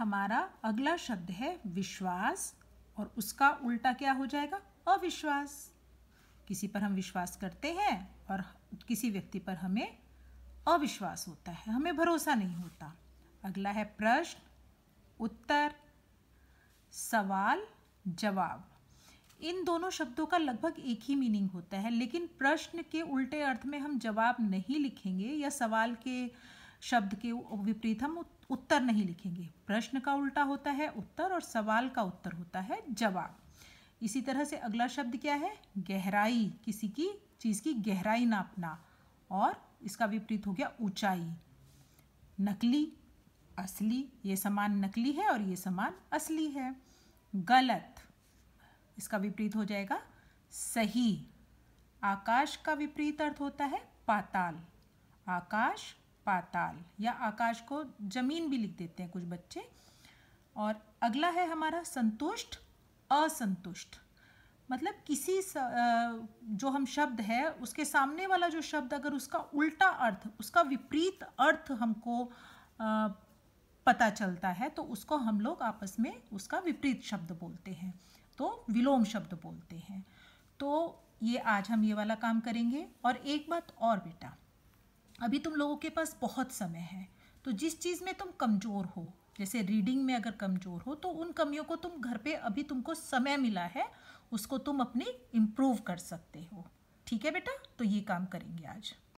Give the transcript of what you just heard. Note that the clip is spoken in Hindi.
हमारा अगला शब्द है विश्वास और उसका उल्टा क्या हो जाएगा अविश्वास किसी पर हम विश्वास करते हैं और किसी व्यक्ति पर हमें अविश्वास होता है हमें भरोसा नहीं होता अगला है प्रश्न उत्तर सवाल जवाब इन दोनों शब्दों का लगभग एक ही मीनिंग होता है लेकिन प्रश्न के उल्टे अर्थ में हम जवाब नहीं लिखेंगे या सवाल के शब्द के विपरीत हम उत्तर नहीं लिखेंगे प्रश्न का उल्टा होता है उत्तर और सवाल का उत्तर होता है जवाब इसी तरह से अगला शब्द क्या है गहराई किसी की चीज़ की गहराई नापना और इसका विपरीत हो गया ऊंचाई नकली असली ये समान नकली है और ये समान असली है गलत इसका विपरीत हो जाएगा सही आकाश का विपरीत अर्थ होता है पाताल आकाश पाताल या आकाश को जमीन भी लिख देते हैं कुछ बच्चे और अगला है हमारा संतुष्ट असंतुष्ट मतलब किसी स, जो हम शब्द है उसके सामने वाला जो शब्द अगर उसका उल्टा अर्थ उसका विपरीत अर्थ हमको पता चलता है तो उसको हम लोग आपस में उसका विपरीत शब्द बोलते हैं तो विलोम शब्द बोलते हैं तो ये आज हम ये वाला काम करेंगे और एक बात और बेटा अभी तुम लोगों के पास बहुत समय है तो जिस चीज़ में तुम कमज़ोर हो जैसे रीडिंग में अगर कमज़ोर हो तो उन कमियों को तुम घर पे अभी तुमको समय मिला है उसको तुम अपनी इम्प्रूव कर सकते हो ठीक है बेटा तो ये काम करेंगे आज